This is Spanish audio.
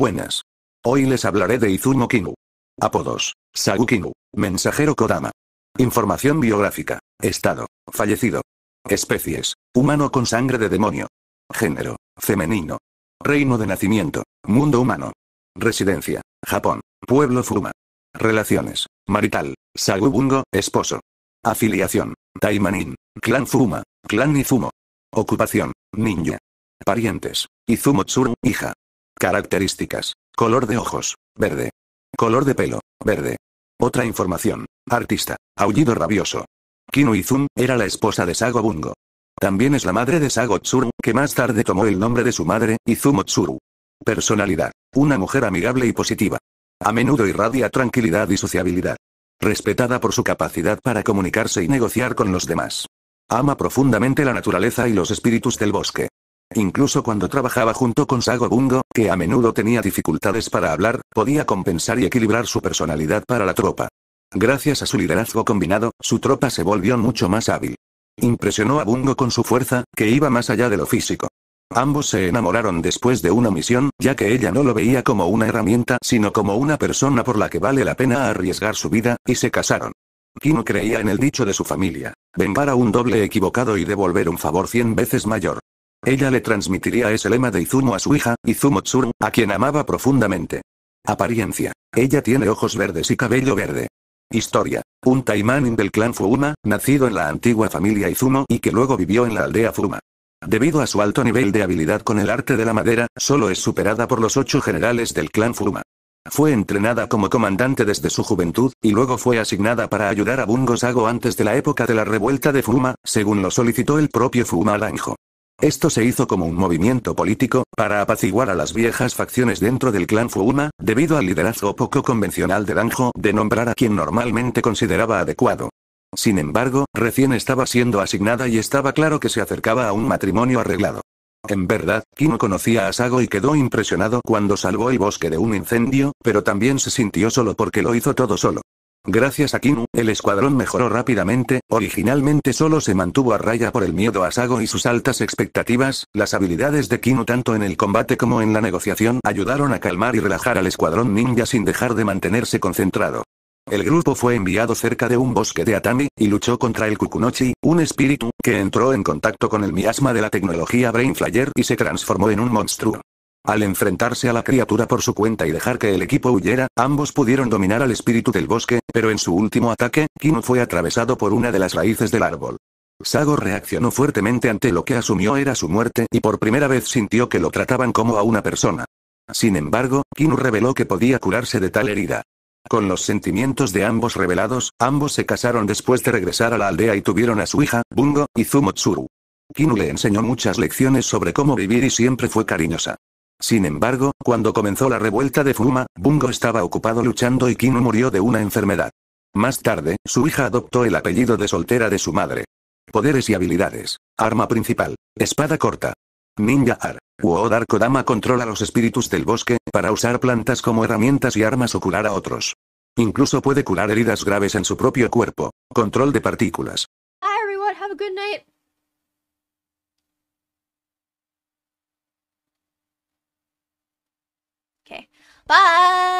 Buenas. Hoy les hablaré de Izumo Kinu. Apodos. Sagu Kinu. Mensajero Kodama. Información biográfica. Estado. Fallecido. Especies. Humano con sangre de demonio. Género. Femenino. Reino de nacimiento. Mundo humano. Residencia. Japón. Pueblo Fuma. Relaciones. Marital. Sagu Bungo. esposo. Afiliación. Taimanin. Clan Fuma. Clan Izumo. Ocupación. Ninja. Parientes. Izumo Tsuru, hija. Características. Color de ojos, verde. Color de pelo, verde. Otra información. Artista. Aullido rabioso. Kinu Izum era la esposa de Sago Bungo. También es la madre de Sago Tsuru, que más tarde tomó el nombre de su madre, Izumo Tsuru. Personalidad. Una mujer amigable y positiva. A menudo irradia tranquilidad y sociabilidad. Respetada por su capacidad para comunicarse y negociar con los demás. Ama profundamente la naturaleza y los espíritus del bosque. Incluso cuando trabajaba junto con Sago Bungo, que a menudo tenía dificultades para hablar, podía compensar y equilibrar su personalidad para la tropa. Gracias a su liderazgo combinado, su tropa se volvió mucho más hábil. Impresionó a Bungo con su fuerza, que iba más allá de lo físico. Ambos se enamoraron después de una misión, ya que ella no lo veía como una herramienta sino como una persona por la que vale la pena arriesgar su vida, y se casaron. Kino creía en el dicho de su familia. ven para un doble equivocado y devolver un favor cien veces mayor. Ella le transmitiría ese lema de Izumo a su hija, Izumo Tsuru, a quien amaba profundamente. Apariencia. Ella tiene ojos verdes y cabello verde. Historia. Un taimanin del clan Fuma, nacido en la antigua familia Izumo y que luego vivió en la aldea Fuma. Debido a su alto nivel de habilidad con el arte de la madera, solo es superada por los ocho generales del clan Fuma. Fue entrenada como comandante desde su juventud, y luego fue asignada para ayudar a Bungo Sago antes de la época de la revuelta de Fuma, según lo solicitó el propio Fuma Alanjo. Esto se hizo como un movimiento político, para apaciguar a las viejas facciones dentro del clan Fuuma, debido al liderazgo poco convencional de Danjo de nombrar a quien normalmente consideraba adecuado. Sin embargo, recién estaba siendo asignada y estaba claro que se acercaba a un matrimonio arreglado. En verdad, Kino conocía a Sago y quedó impresionado cuando salvó el bosque de un incendio, pero también se sintió solo porque lo hizo todo solo. Gracias a Kinu, el escuadrón mejoró rápidamente, originalmente solo se mantuvo a raya por el miedo a Sago y sus altas expectativas, las habilidades de Kinu tanto en el combate como en la negociación ayudaron a calmar y relajar al escuadrón ninja sin dejar de mantenerse concentrado. El grupo fue enviado cerca de un bosque de Atami, y luchó contra el Kukunochi, un espíritu, que entró en contacto con el miasma de la tecnología Brain y se transformó en un monstruo. Al enfrentarse a la criatura por su cuenta y dejar que el equipo huyera, ambos pudieron dominar al espíritu del bosque, pero en su último ataque, Kinu fue atravesado por una de las raíces del árbol. Sago reaccionó fuertemente ante lo que asumió era su muerte y por primera vez sintió que lo trataban como a una persona. Sin embargo, Kinu reveló que podía curarse de tal herida. Con los sentimientos de ambos revelados, ambos se casaron después de regresar a la aldea y tuvieron a su hija, Bungo, y Zumotsuru. Kinu le enseñó muchas lecciones sobre cómo vivir y siempre fue cariñosa. Sin embargo, cuando comenzó la revuelta de Fuma, Bungo estaba ocupado luchando y Kino murió de una enfermedad. Más tarde, su hija adoptó el apellido de soltera de su madre. Poderes y habilidades. Arma principal. Espada corta. Ninja Ar. Uodar Kodama controla los espíritus del bosque, para usar plantas como herramientas y armas o curar a otros. Incluso puede curar heridas graves en su propio cuerpo. Control de partículas. 拜。